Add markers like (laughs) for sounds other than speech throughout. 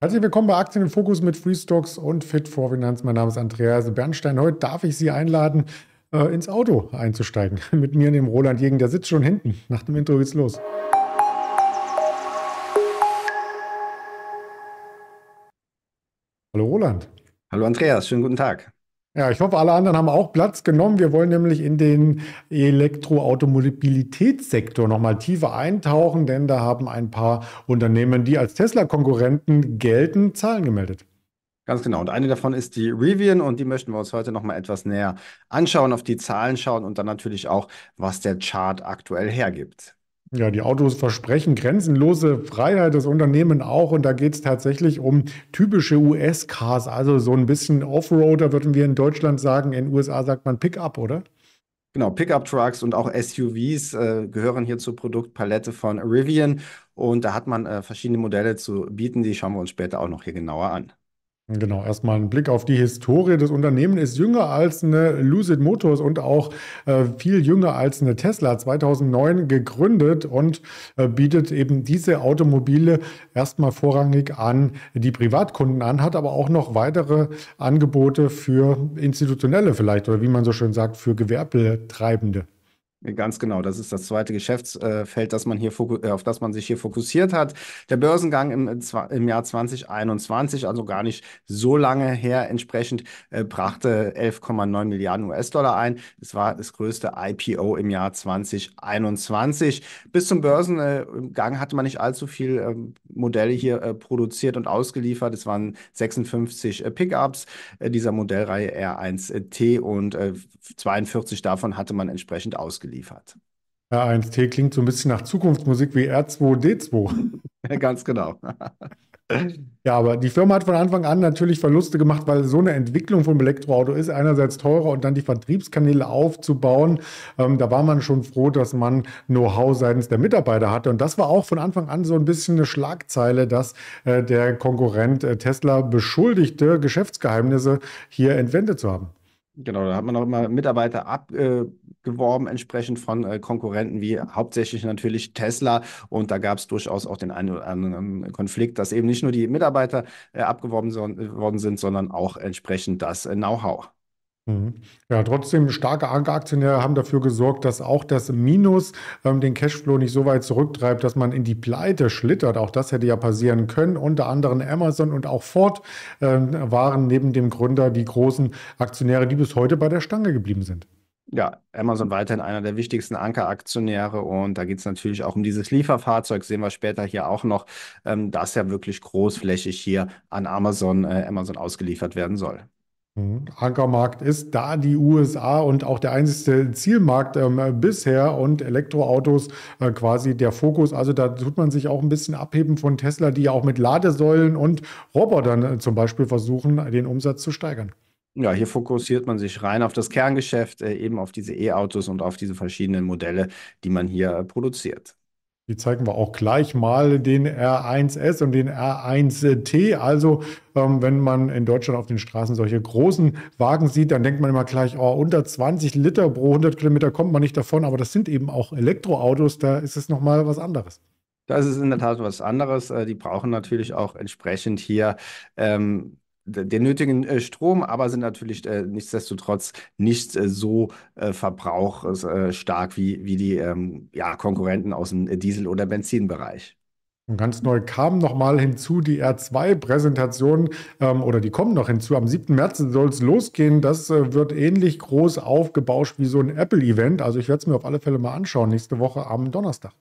Herzlich willkommen bei Aktien im Fokus mit Free Stocks und Fit for Finanz. Mein Name ist Andreas also Bernstein. Heute darf ich Sie einladen, äh, ins Auto einzusteigen. (laughs) Mit mir, dem Roland Jegen, der sitzt schon hinten. Nach dem Intro geht's los. Hallo Roland. Hallo Andreas, schönen guten Tag. Ja, ich hoffe, alle anderen haben auch Platz genommen. Wir wollen nämlich in den Elektroautomobilitätssektor nochmal tiefer eintauchen, denn da haben ein paar Unternehmen, die als Tesla-Konkurrenten gelten, Zahlen gemeldet. Ganz genau. Und eine davon ist die Rivian und die möchten wir uns heute nochmal etwas näher anschauen, auf die Zahlen schauen und dann natürlich auch, was der Chart aktuell hergibt. Ja, die Autos versprechen grenzenlose Freiheit, das Unternehmen auch. Und da geht es tatsächlich um typische US-Cars, also so ein bisschen Offroader, würden wir in Deutschland sagen. In den USA sagt man Pickup, oder? Genau, Pickup-Trucks und auch SUVs äh, gehören hier zur Produktpalette von Rivian. Und da hat man äh, verschiedene Modelle zu bieten, die schauen wir uns später auch noch hier genauer an. Genau, erstmal ein Blick auf die Historie. Das Unternehmen ist jünger als eine Lucid Motors und auch äh, viel jünger als eine Tesla, 2009 gegründet und äh, bietet eben diese Automobile erstmal vorrangig an die Privatkunden an, hat aber auch noch weitere Angebote für institutionelle vielleicht oder wie man so schön sagt, für Gewerbetreibende. Ganz genau, das ist das zweite Geschäftsfeld, das man hier, äh, auf das man sich hier fokussiert hat. Der Börsengang im, äh, im Jahr 2021, also gar nicht so lange her, entsprechend äh, brachte 11,9 Milliarden US-Dollar ein. Es war das größte IPO im Jahr 2021. Bis zum Börsengang hatte man nicht allzu viele ähm, Modelle hier produziert und ausgeliefert. Es waren 56 Pickups dieser Modellreihe R1T und 42 davon hatte man entsprechend ausgeliefert ausgeliefert. R1T klingt so ein bisschen nach Zukunftsmusik wie R2D2. (laughs) Ganz genau. (laughs) ja, aber die Firma hat von Anfang an natürlich Verluste gemacht, weil so eine Entwicklung vom Elektroauto ist einerseits teurer und dann die Vertriebskanäle aufzubauen. Ähm, da war man schon froh, dass man Know-how seitens der Mitarbeiter hatte. Und das war auch von Anfang an so ein bisschen eine Schlagzeile, dass äh, der Konkurrent äh, Tesla beschuldigte, Geschäftsgeheimnisse hier entwendet zu haben. Genau, da hat man auch immer Mitarbeiter abgeworben, äh, entsprechend von äh, Konkurrenten wie hauptsächlich natürlich Tesla. Und da gab es durchaus auch den einen oder anderen Konflikt, dass eben nicht nur die Mitarbeiter äh, abgeworben so, worden sind, sondern auch entsprechend das Know-how. Mhm. Ja, trotzdem starke Ankeraktionäre haben dafür gesorgt, dass auch das Minus ähm, den Cashflow nicht so weit zurücktreibt, dass man in die Pleite schlittert. Auch das hätte ja passieren können. Unter anderem Amazon und auch Ford ähm, waren neben dem Gründer die großen Aktionäre, die bis heute bei der Stange geblieben sind. Ja, Amazon weiterhin einer der wichtigsten Ankeraktionäre und da geht es natürlich auch um dieses Lieferfahrzeug, sehen wir später hier auch noch, ähm, das ja wirklich großflächig hier an Amazon, äh, Amazon ausgeliefert werden soll. Ankermarkt ist da die USA und auch der einzige Zielmarkt ähm, bisher und Elektroautos äh, quasi der Fokus. Also da tut man sich auch ein bisschen abheben von Tesla, die ja auch mit Ladesäulen und Robotern äh, zum Beispiel versuchen, den Umsatz zu steigern. Ja, hier fokussiert man sich rein auf das Kerngeschäft, äh, eben auf diese E-Autos und auf diese verschiedenen Modelle, die man hier produziert. Die zeigen wir auch gleich mal den R1S und den R1T. Also ähm, wenn man in Deutschland auf den Straßen solche großen Wagen sieht, dann denkt man immer gleich, oh, unter 20 Liter pro 100 Kilometer kommt man nicht davon. Aber das sind eben auch Elektroautos, da ist es nochmal was anderes. Das ist in der Tat was anderes. Äh, die brauchen natürlich auch entsprechend hier ähm, den nötigen äh, Strom, aber sind natürlich äh, nichtsdestotrotz nicht äh, so verbrauchsstark wie, wie die ähm, ja, Konkurrenten aus dem Diesel- oder Benzinbereich. Und ganz neu kam nochmal hinzu die R2-Präsentation ähm, oder die kommen noch hinzu. Am 7. März soll es losgehen. Das äh, wird ähnlich groß aufgebauscht wie so ein Apple-Event. Also ich werde es mir auf alle Fälle mal anschauen nächste Woche am Donnerstag.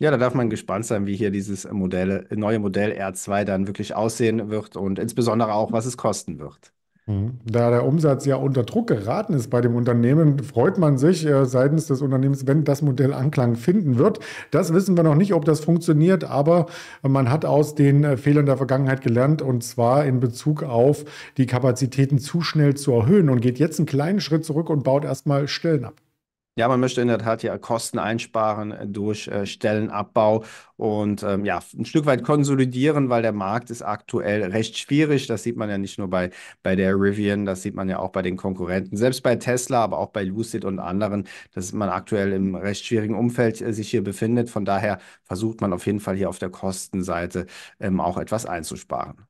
Ja, da darf man gespannt sein, wie hier dieses Modell, neue Modell R2 dann wirklich aussehen wird und insbesondere auch, was es kosten wird. Mhm. Da der Umsatz ja unter Druck geraten ist bei dem Unternehmen, freut man sich äh, seitens des Unternehmens, wenn das Modell Anklang finden wird. Das wissen wir noch nicht, ob das funktioniert, aber man hat aus den äh, Fehlern der Vergangenheit gelernt und zwar in Bezug auf die Kapazitäten zu schnell zu erhöhen und geht jetzt einen kleinen Schritt zurück und baut erstmal Stellen ab. Ja, man möchte in der Tat ja Kosten einsparen durch äh, Stellenabbau und ähm, ja, ein Stück weit konsolidieren, weil der Markt ist aktuell recht schwierig. Das sieht man ja nicht nur bei, bei der Rivian, das sieht man ja auch bei den Konkurrenten, selbst bei Tesla, aber auch bei Lucid und anderen, dass man aktuell im recht schwierigen Umfeld äh, sich hier befindet. Von daher versucht man auf jeden Fall hier auf der Kostenseite ähm, auch etwas einzusparen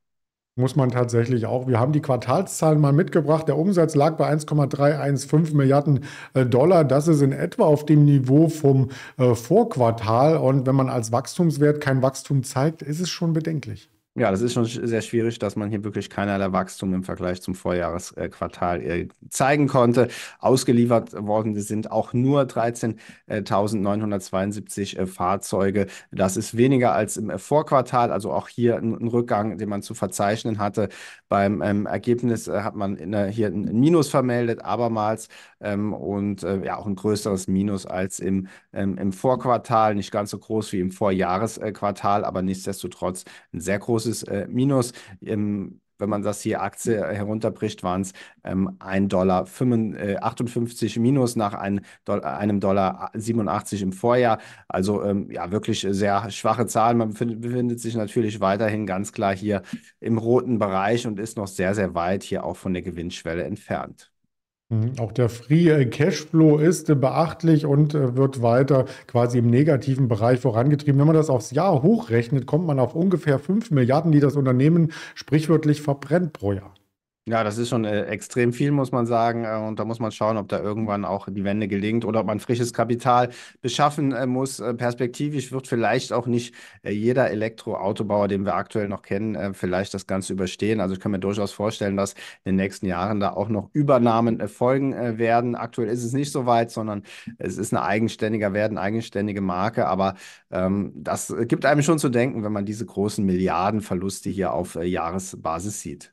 muss man tatsächlich auch. Wir haben die Quartalszahlen mal mitgebracht. Der Umsatz lag bei 1,315 Milliarden äh, Dollar. Das ist in etwa auf dem Niveau vom äh, Vorquartal. Und wenn man als Wachstumswert kein Wachstum zeigt, ist es schon bedenklich. Ja, das ist schon sehr schwierig, dass man hier wirklich keinerlei Wachstum im Vergleich zum Vorjahresquartal äh, zeigen konnte. Ausgeliefert worden sind auch nur 13.972 äh, Fahrzeuge. Das ist weniger als im äh, Vorquartal, also auch hier ein, Rückgang, den man zu verzeichnen hatte. Beim ähm, Ergebnis hat man in, hier ein Minus vermeldet, abermals ähm, und ja auch ein größeres Minus als im, ähm, im Vorquartal. Nicht ganz so groß wie im Vorjahresquartal, aber nichtsdestotrotz ein sehr großes großes äh, Minus. Ähm, wenn man das hier Aktie herunterbricht, waren es ähm, 1 Dollar äh, minus nach einem Dollar 87 im Vorjahr. Also ähm, ja, wirklich sehr schwache Zahlen. Man befindet, befindet sich natürlich weiterhin ganz klar hier im roten Bereich und ist noch sehr, sehr weit hier auch von der Gewinnschwelle entfernt. Mhm. Auch der Free äh, Cashflow ist äh, beachtlich und äh, wird weiter quasi im negativen Bereich vorangetrieben. Wenn man das aufs Jahr hochrechnet, kommt man auf ungefähr 5 Milliarden, die das Unternehmen sprichwörtlich verbrennt pro Jahr. Ja, das ist schon äh, extrem viel, muss man sagen. Äh, und da muss man schauen, ob da irgendwann auch die Wende gelingt oder ob man frisches Kapital beschaffen äh, muss. Äh, perspektivisch wird vielleicht auch nicht äh, jeder Elektroautobauer, den wir aktuell noch kennen, äh, vielleicht das Ganze überstehen. Also ich kann mir durchaus vorstellen, dass in den nächsten Jahren da auch noch Übernahmen folgen werden. Aktuell ist es nicht so weit, sondern es ist eine eigenständiger werden, eigenständige Marke. Aber ähm, das gibt einem schon zu denken, wenn man diese großen Milliardenverluste hier auf Jahresbasis sieht.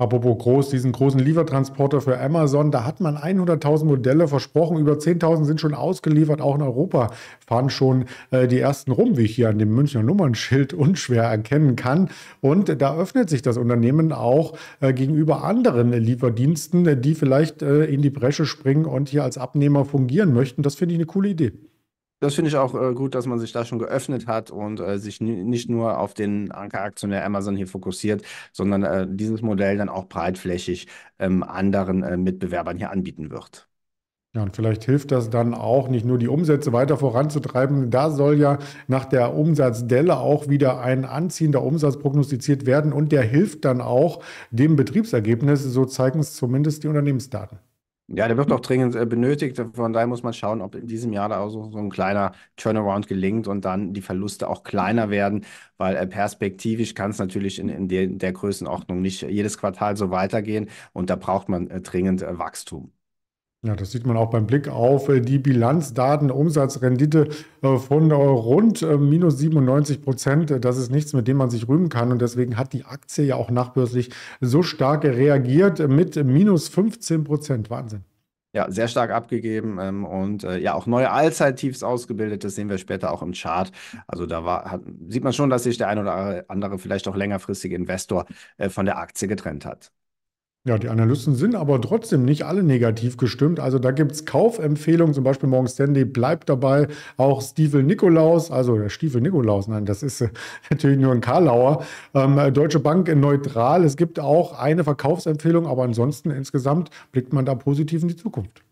Apropos groß, diesen großen Liefertransporter für Amazon, da hat man 100.000 Modelle versprochen, über 10.000 sind schon ausgeliefert, auch in Europa fahren schon äh, die ersten rum, wie ich hier an dem Münchner Nummernschild (laughs) unschwer erkennen kann. Und da öffnet sich das Unternehmen auch äh, gegenüber anderen Lieferdiensten, äh, die vielleicht äh, in die Bresche springen und hier als Abnehmer fungieren möchten. Das finde ich eine coole Idee. Das finde ich auch äh, gut, dass man sich da schon geöffnet hat und äh, sich nicht nur auf den Ankeraktionär Amazon hier fokussiert, sondern äh, dieses Modell dann auch breitflächig ähm, anderen äh, Mitbewerbern hier anbieten wird. Ja, und vielleicht hilft das dann auch, nicht nur die Umsätze weiter voranzutreiben. Da soll ja nach der Umsatzdelle auch wieder ein anziehender Umsatz prognostiziert werden und der hilft dann auch dem Betriebsergebnis. So zeigen es zumindest die Unternehmensdaten. Ja, der wird auch dringend äh, benötigt. Von daher muss man schauen, ob in diesem Jahr da auch so, so ein kleiner Turnaround gelingt und dann die Verluste auch kleiner werden, weil äh, perspektivisch kann es natürlich in, in, der, in der Größenordnung nicht jedes Quartal so weitergehen und da braucht man äh, dringend Wachstum. Ja, das sieht man auch beim Blick auf äh, die Bilanzdaten, Umsatzrendite äh, von rund äh, minus 97 Prozent. Das ist nichts, mit dem man sich rühmen kann. Und deswegen hat die Aktie ja auch nachbörslich so stark reagiert mit minus 15 Prozent. Wahnsinn. Ja, sehr stark abgegeben ähm, und äh, ja, auch neue Allzeit-Tiefs ausgebildet. Das sehen wir später auch im Chart. Also da war, hat, sieht man schon, dass sich der ein oder andere vielleicht auch längerfristige Investor äh, von der Aktie getrennt hat. Ja, die Analysten sind aber trotzdem nicht alle negativ gestimmt. Also da gibt es Kaufempfehlungen, zum Beispiel Morgan Stanley bleibt dabei, auch Stiefel Nikolaus, also der Stiefel Nikolaus, nein, das ist äh, (laughs) natürlich nur ein Karlauer, ähm, äh, Deutsche Bank in neutral. Es gibt auch eine Verkaufsempfehlung, aber ansonsten insgesamt blickt man da positiv in die Zukunft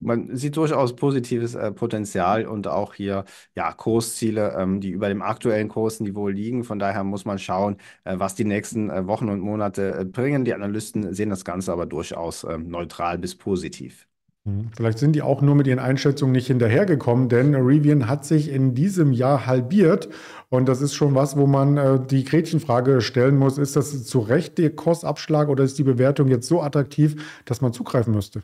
man sieht durchaus positives äh, Potenzial und auch hier ja, Kursziele, ähm, die über dem aktuellen Kursniveau liegen. Von daher muss man schauen, äh, was die nächsten äh, Wochen und Monate äh, bringen. Die Analysten sehen das Ganze aber durchaus ähm, neutral bis positiv. Mhm. Vielleicht sind die auch nur mit ihren Einschätzungen nicht hinterhergekommen, denn Rivian hat sich in diesem Jahr halbiert. Und das ist schon was, wo man äh, die Gretchenfrage stellen muss. Ist das zu Recht der Kursabschlag oder ist die Bewertung jetzt so attraktiv, dass man zugreifen müsste?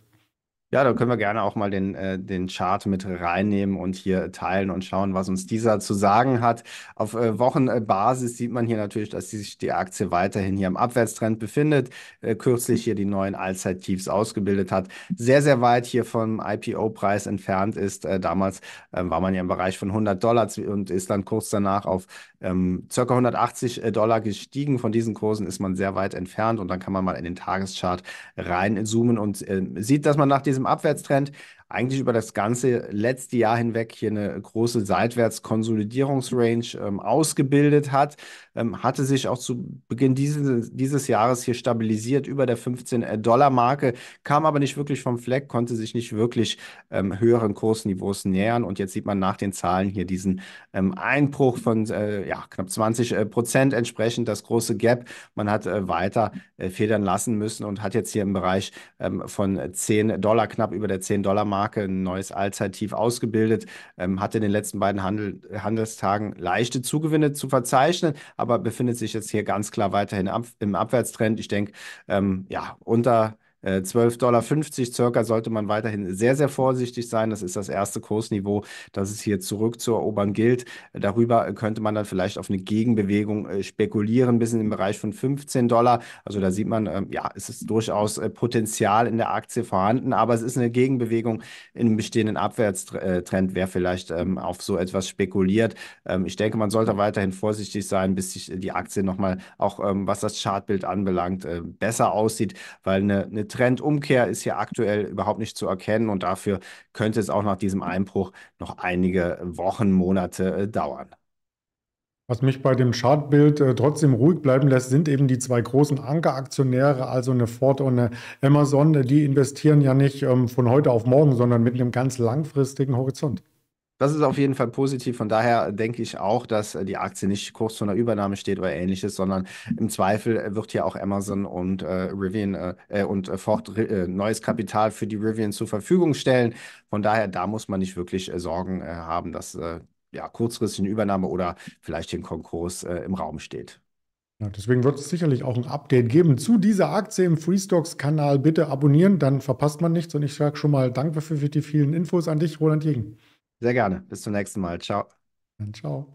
Ja, da können wir gerne auch mal den, äh, den Chart mit reinnehmen und hier teilen und schauen, was uns dieser zu sagen hat. Auf äh, Wochenbasis sieht man hier natürlich, dass sich die Aktie weiterhin hier im Abwärtstrend befindet, äh, kürzlich hier die neuen Allzeit-Tiefs ausgebildet hat, sehr, sehr weit hier vom IPO-Preis entfernt ist. Äh, damals ähm, war man ja im Bereich von 100 Dollar und ist dann kurz danach auf ähm, circa 180 äh, Dollar gestiegen. Von diesen Kursen ist man sehr weit entfernt und dann kann man mal in den Tageschart reinzoomen und äh, sieht, dass man nach diesem Abwärtstrend eigentlich über das ganze letzte Jahr hinweg hier eine große Seitwärtskonsolidierungsrange ähm, ausgebildet hat, ähm, hatte sich auch zu Beginn dieses, dieses Jahres hier stabilisiert über der 15-Dollar-Marke, kam aber nicht wirklich vom Fleck, konnte sich nicht wirklich ähm, höheren Kursniveaus nähern und jetzt sieht man nach den Zahlen hier diesen ähm, Einbruch von äh, ja, knapp 20 äh, Prozent entsprechend, das große Gap. Man hat äh, weiter äh, federn lassen müssen und hat jetzt hier im Bereich ähm, von 10 Dollar, knapp über der 10-Dollar-Marke Marke ein neues Allzeittief ausgebildet, ähm, hat in den letzten beiden Handel, Handelstagen leichte Zugewinne zu verzeichnen, aber befindet sich jetzt hier ganz klar weiterhin ab, im Abwärtstrend. Ich denke, ähm, ja, unter 12,50 äh, Dollar circa sollte man weiterhin sehr, sehr vorsichtig sein. Das ist das erste Kursniveau, das es hier zurück zu erobern gilt. Darüber könnte man dann vielleicht auf eine Gegenbewegung äh, spekulieren, bis in den Bereich von 15 Dollar. Also da sieht man, ähm, ja, es ist durchaus äh, Potenzial in der Aktie vorhanden, aber es ist eine Gegenbewegung in einem bestehenden Abwärtstrend, wer vielleicht ähm, auf so etwas spekuliert. Ähm, ich denke, man sollte weiterhin vorsichtig sein, bis sich die Aktie nochmal, auch was das Chartbild anbelangt, besser aussieht, weil eine, eine Trendumkehr ist hier aktuell überhaupt nicht zu erkennen und dafür könnte es auch nach diesem Einbruch noch einige Wochen, Monate äh, dauern. Was mich bei dem Chartbild äh, trotzdem ruhig bleiben lässt, sind eben die zwei großen Ankeraktionäre, also eine Ford und eine Amazon. Die investieren ja nicht ähm, von heute auf morgen, sondern mit einem ganz langfristigen Horizont. Das ist auf jeden Fall positiv. Von daher denke ich auch, dass äh, die Aktie nicht kurz vor einer Übernahme steht oder ähnliches, sondern im Zweifel äh, wird hier auch Amazon und äh, Rivian äh, äh und Ford äh, neues Kapital für die Rivian zur Verfügung stellen. Von daher, da muss man nicht wirklich Sorgen haben, dass ja kurzfristig eine Übernahme oder vielleicht den Konkurs im Raum steht. Ja, deswegen wird es sicherlich auch ein Update geben zu dieser Aktie im Freestocks-Kanal. Bitte abonnieren, dann verpasst man nichts. Und ich sage schon mal Danke für die vielen Infos an dich, Roland Jegen. Sehr gerne. Bis zum nächsten Mal. Ciao. Ciao.